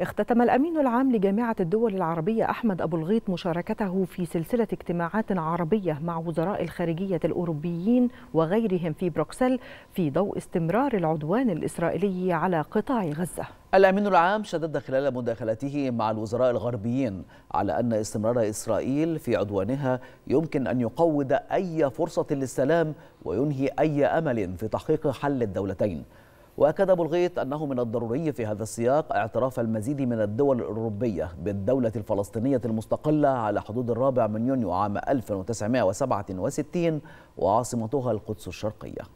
اختتم الأمين العام لجامعة الدول العربية أحمد أبو الغيط مشاركته في سلسلة اجتماعات عربية مع وزراء الخارجية الأوروبيين وغيرهم في بروكسل في ضوء استمرار العدوان الإسرائيلي على قطاع غزة الأمين العام شدد خلال مداخلته مع الوزراء الغربيين على أن استمرار إسرائيل في عدوانها يمكن أن يقوض أي فرصة للسلام وينهي أي أمل في تحقيق حل الدولتين وأكد بلغيت أنه من الضروري في هذا السياق اعتراف المزيد من الدول الأوروبية بالدولة الفلسطينية المستقلة على حدود الرابع من يونيو عام 1967 وعاصمتها القدس الشرقية